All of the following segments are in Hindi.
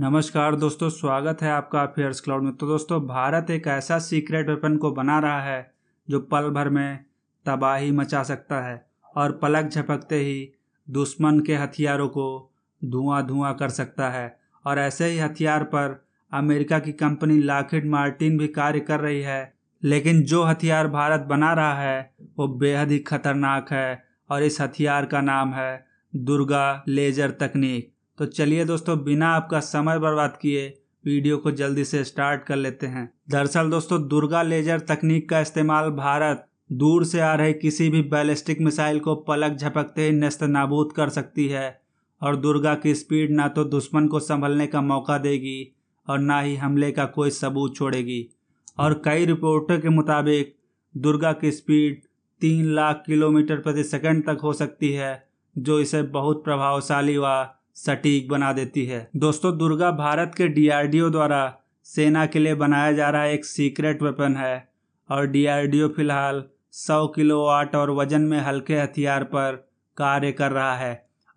नमस्कार दोस्तों स्वागत है आपका अफेयर्स क्लाउड में तो दोस्तों भारत एक ऐसा सीक्रेट वेपन को बना रहा है जो पल भर में तबाही मचा सकता है और पलक झपकते ही दुश्मन के हथियारों को धुआं धुआं कर सकता है और ऐसे ही हथियार पर अमेरिका की कंपनी लाखिड मार्टिन भी कार्य कर रही है लेकिन जो हथियार भारत बना रहा है वो बेहद ही खतरनाक है और इस हथियार का नाम है दुर्गा लेजर तकनीक तो चलिए दोस्तों बिना आपका समय बर्बाद किए वीडियो को जल्दी से स्टार्ट कर लेते हैं दरअसल दोस्तों दुर्गा लेजर तकनीक का इस्तेमाल भारत दूर से आ रहे किसी भी बैलिस्टिक मिसाइल को पलक झपकते ही नस्त नाबूद कर सकती है और दुर्गा की स्पीड ना तो दुश्मन को संभलने का मौका देगी और ना ही हमले का कोई सबूत छोड़ेगी और कई रिपोर्टों के मुताबिक दुर्गा की स्पीड तीन लाख किलोमीटर प्रति सेकंड तक हो सकती है जो इसे बहुत प्रभावशाली व सटीक बना देती है दोस्तों दुर्गा भारत के डीआरडीओ द्वारा सेना के लिए बनाया जा रहा एक सीक्रेट वेपन है और डीआरडीओ फिलहाल 100 वाट और वजन में हल्के हथियार पर कार्य कर रहा है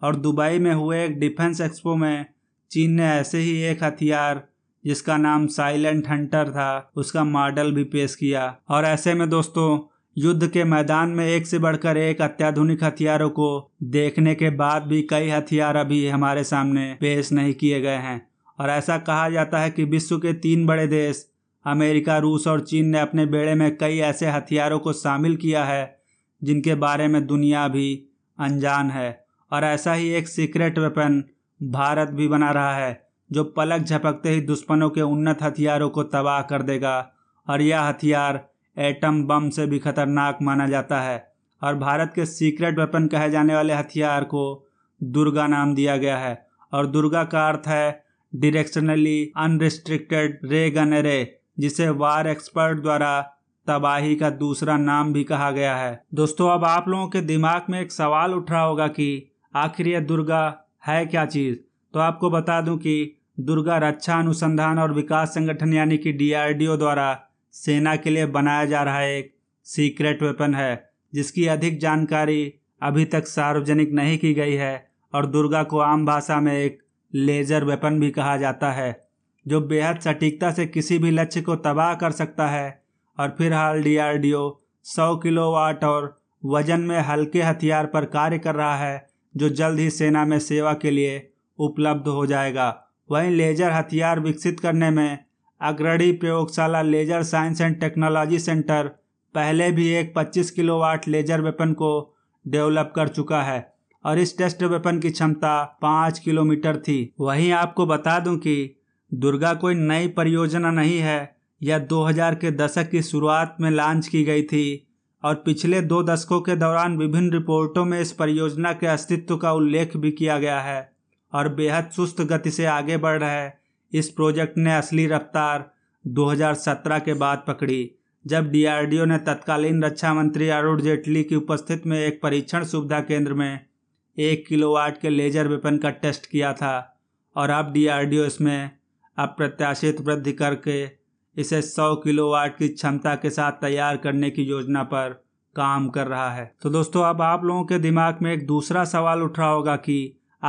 और दुबई में हुए एक डिफेंस एक्सपो में चीन ने ऐसे ही एक हथियार जिसका नाम साइलेंट हंटर था उसका मॉडल भी पेश किया और ऐसे में दोस्तों युद्ध के मैदान में एक से बढ़कर एक अत्याधुनिक हथियारों को देखने के बाद भी कई हथियार अभी हमारे सामने पेश नहीं किए गए हैं और ऐसा कहा जाता है कि विश्व के तीन बड़े देश अमेरिका रूस और चीन ने अपने बेड़े में कई ऐसे हथियारों को शामिल किया है जिनके बारे में दुनिया भी अनजान है और ऐसा ही एक सीक्रेट वेपन भारत भी बना रहा है जो पलक झपकते ही दुश्मनों के उन्नत हथियारों को तबाह कर देगा और यह हथियार एटम बम से भी खतरनाक माना जाता है और भारत के सीक्रेट वेपन कहे जाने वाले हथियार को दुर्गा नाम दिया गया है और दुर्गा का अर्थ है डिरेक्शनली अनरिस्ट्रिक्टेड रे गन रे जिसे वार एक्सपर्ट द्वारा तबाही का दूसरा नाम भी कहा गया है दोस्तों अब आप लोगों के दिमाग में एक सवाल उठ रहा होगा कि आखिर यह दुर्गा है क्या चीज़ तो आपको बता दूं कि दुर्गा रक्षा अनुसंधान और विकास संगठन यानी कि डीआरडीओ द्वारा सेना के लिए बनाया जा रहा एक सीक्रेट वेपन है जिसकी अधिक जानकारी अभी तक सार्वजनिक नहीं की गई है और दुर्गा को आम भाषा में एक लेज़र वेपन भी कहा जाता है जो बेहद सटीकता से किसी भी लक्ष्य को तबाह कर सकता है और फिर हाल डीआरडीओ 100 किलोवाट और वजन में हल्के हथियार पर कार्य कर रहा है जो जल्द ही सेना में सेवा के लिए उपलब्ध हो जाएगा वहीं लेजर हथियार विकसित करने में अग्रणी प्रयोगशाला laser science and technology centre पहले भी एक 25 किलोवाट लेजर वेपन को डेवलप कर चुका है और इस टेस्ट वेपन की क्षमता पाँच किलोमीटर थी वहीं आपको बता दूं कि दुर्गा कोई नई परियोजना नहीं है यह 2000 के दशक की शुरुआत में लॉन्च की गई थी और पिछले दो दशकों के दौरान विभिन्न रिपोर्टों में इस परियोजना के अस्तित्व का उल्लेख भी किया गया है और बेहद सुस्त गति से आगे बढ़ रहा है इस प्रोजेक्ट ने असली रफ्तार 2017 के बाद पकड़ी जब डीआरडीओ ने तत्कालीन रक्षा मंत्री अरुण जेटली की उपस्थित में एक परीक्षण सुविधा केंद्र में एक किलोवाट के लेजर वेपन का टेस्ट किया था और अब डीआरडीओ इसमें अप्रत्याशित वृद्धि करके इसे 100 किलोवाट की क्षमता के साथ तैयार करने की योजना पर काम कर रहा है तो दोस्तों अब आप लोगों के दिमाग में एक दूसरा सवाल उठ रहा होगा कि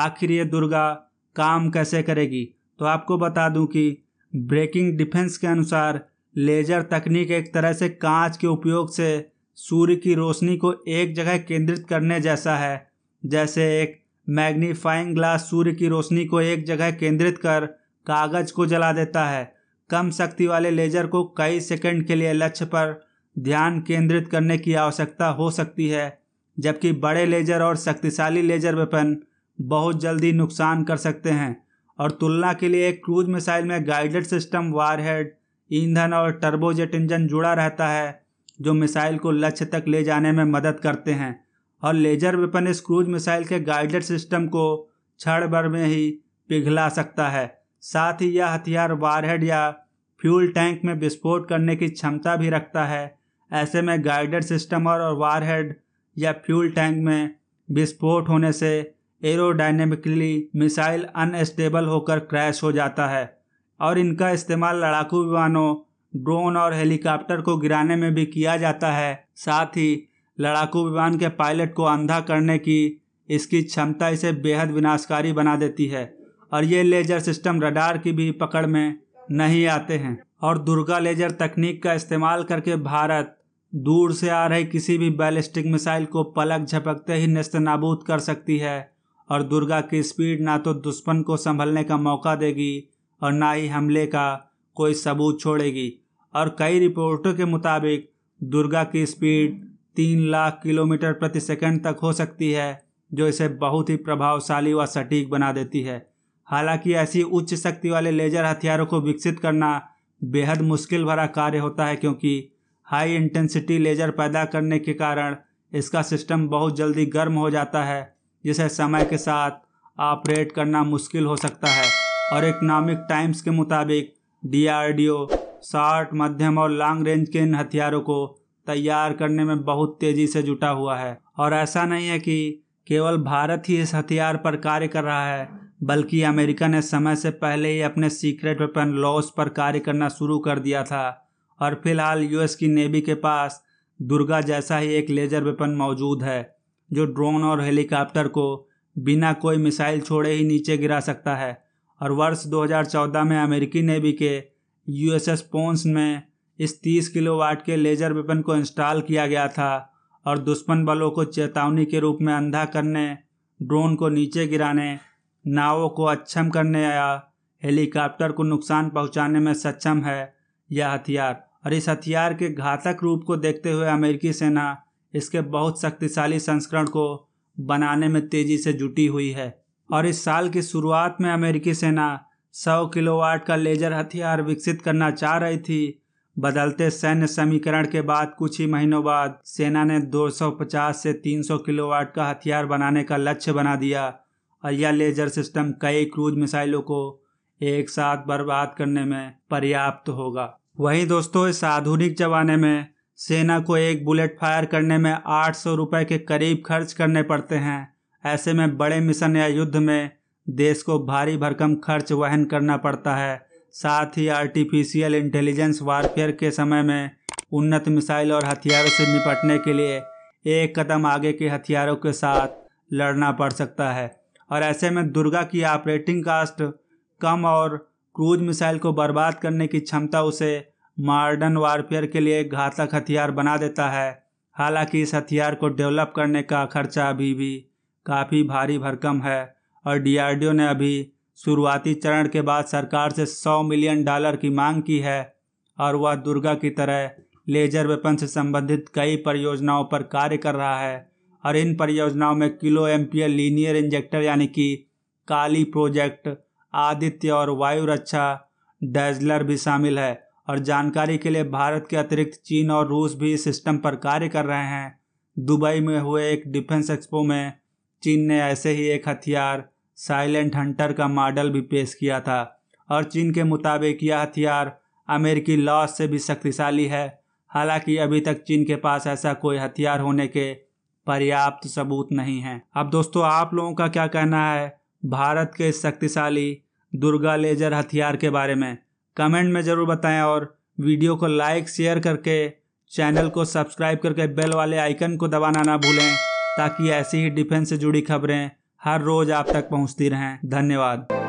आखिर ये दुर्गा काम कैसे करेगी तो आपको बता दूं कि ब्रेकिंग डिफेंस के अनुसार लेज़र तकनीक एक तरह से कांच के उपयोग से सूर्य की रोशनी को एक जगह केंद्रित करने जैसा है जैसे एक मैग्नीफाइंग ग्लास सूर्य की रोशनी को एक जगह केंद्रित कर कागज़ को जला देता है कम शक्ति वाले लेज़र को कई सेकंड के लिए लक्ष्य पर ध्यान केंद्रित करने की आवश्यकता हो सकती है जबकि बड़े लेज़र और शक्तिशाली लेज़र वेपन बहुत जल्दी नुकसान कर सकते हैं और तुलना के लिए क्रूज मिसाइल में गाइडेड सिस्टम वारहेड ईंधन और टर्बोजेट इंजन जुड़ा रहता है जो मिसाइल को लक्ष्य तक ले जाने में मदद करते हैं और लेजर वेपन इस क्रूज मिसाइल के गाइडेड सिस्टम को क्षण भर में ही पिघला सकता है साथ ही यह हथियार वारहेड या फ्यूल टैंक में विस्फोट करने की क्षमता भी रखता है ऐसे में गाइडेड सिस्टम और वारहेड या फ्यूल टैंक में विस्फोट होने से एरोडायनेमिकली मिसाइल अनस्टेबल होकर क्रैश हो जाता है और इनका इस्तेमाल लड़ाकू विमानों ड्रोन और हेलीकॉप्टर को गिराने में भी किया जाता है साथ ही लड़ाकू विमान के पायलट को अंधा करने की इसकी क्षमता इसे बेहद विनाशकारी बना देती है और ये लेजर सिस्टम रडार की भी पकड़ में नहीं आते हैं और दुर्गा लेजर तकनीक का इस्तेमाल करके भारत दूर से आ रही किसी भी बैलिस्टिक मिसाइल को पलक झपकते ही नस्त नाबूद कर सकती है और दुर्गा की स्पीड ना तो दुश्मन को संभलने का मौका देगी और ना ही हमले का कोई सबूत छोड़ेगी और कई रिपोर्टों के मुताबिक दुर्गा की स्पीड तीन लाख किलोमीटर प्रति सेकंड तक हो सकती है जो इसे बहुत ही प्रभावशाली व सटीक बना देती है हालांकि ऐसी उच्च शक्ति वाले लेजर हथियारों को विकसित करना बेहद मुश्किल भरा कार्य होता है क्योंकि हाई इंटेंसिटी लेजर पैदा करने के कारण इसका सिस्टम बहुत जल्दी गर्म हो जाता है जिसे समय के साथ ऑपरेट करना मुश्किल हो सकता है और इकनॉमिक टाइम्स के मुताबिक डीआरडीओ शॉर्ट मध्यम और लॉन्ग रेंज के इन हथियारों को तैयार करने में बहुत तेजी से जुटा हुआ है और ऐसा नहीं है कि केवल भारत ही इस हथियार पर कार्य कर रहा है बल्कि अमेरिका ने समय से पहले ही अपने सीक्रेट वेपन लॉस पर कार्य करना शुरू कर दिया था और फिलहाल यूएस की नेवी के पास दुर्गा जैसा ही एक लेजर वेपन मौजूद है जो ड्रोन और हेलीकॉप्टर को बिना कोई मिसाइल छोड़े ही नीचे गिरा सकता है और वर्ष 2014 में अमेरिकी नेवी के यूएसएस पोन्स में इस 30 किलोवाट के लेजर वेपन को इंस्टॉल किया गया था और दुश्मन बलों को चेतावनी के रूप में अंधा करने ड्रोन को नीचे गिराने नावों को अक्षम करने या हेलीकॉप्टर को नुकसान पहुंचाने में सक्षम है यह हथियार और इस हथियार के घातक रूप को देखते हुए अमेरिकी सेना इसके बहुत शक्तिशाली संस्करण को बनाने में तेजी से जुटी हुई है और इस साल की शुरुआत में अमेरिकी सेना 100 किलोवाट का लेजर हथियार विकसित करना चाह रही थी बदलते सैन्य समीकरण के बाद कुछ ही महीनों बाद सेना ने 250 से 300 किलोवाट का हथियार बनाने का लक्ष्य बना दिया और यह लेजर सिस्टम कई क्रूज मिसाइलों को एक साथ बर्बाद करने में पर्याप्त होगा वहीं दोस्तों इस आधुनिक जमाने में सेना को एक बुलेट फायर करने में आठ सौ रुपये के करीब खर्च करने पड़ते हैं ऐसे में बड़े मिशन या युद्ध में देश को भारी भरकम खर्च वहन करना पड़ता है साथ ही आर्टिफिशियल इंटेलिजेंस वारफेयर के समय में उन्नत मिसाइल और हथियारों से निपटने के लिए एक कदम आगे के हथियारों के साथ लड़ना पड़ सकता है और ऐसे में दुर्गा की ऑपरेटिंग कास्ट कम और क्रूज मिसाइल को बर्बाद करने की क्षमता उसे मॉडर्न वारफेयर के लिए एक घातक हथियार बना देता है हालांकि इस हथियार को डेवलप करने का खर्चा अभी भी काफ़ी भारी भरकम है और डीआरडीओ ने अभी शुरुआती चरण के बाद सरकार से 100 मिलियन डॉलर की मांग की है और वह दुर्गा की तरह लेजर वेपन से संबंधित कई परियोजनाओं पर कार्य कर रहा है और इन परियोजनाओं में किलो एम्पियर लीनियर इंजेक्टर यानी कि काली प्रोजेक्ट आदित्य और वायु रक्षा डैजलर भी शामिल है और जानकारी के लिए भारत के अतिरिक्त चीन और रूस भी इस सिस्टम पर कार्य कर रहे हैं दुबई में हुए एक डिफेंस एक्सपो में चीन ने ऐसे ही एक हथियार साइलेंट हंटर का मॉडल भी पेश किया था और चीन के मुताबिक यह हथियार अमेरिकी लॉस से भी शक्तिशाली है हालांकि अभी तक चीन के पास ऐसा कोई हथियार होने के पर्याप्त सबूत नहीं है अब दोस्तों आप लोगों का क्या कहना है भारत के शक्तिशाली दुर्गा लेजर हथियार के बारे में कमेंट में ज़रूर बताएं और वीडियो को लाइक शेयर करके चैनल को सब्सक्राइब करके बेल वाले आइकन को दबाना ना भूलें ताकि ऐसी ही डिफेंस से जुड़ी खबरें हर रोज़ आप तक पहुंचती रहें धन्यवाद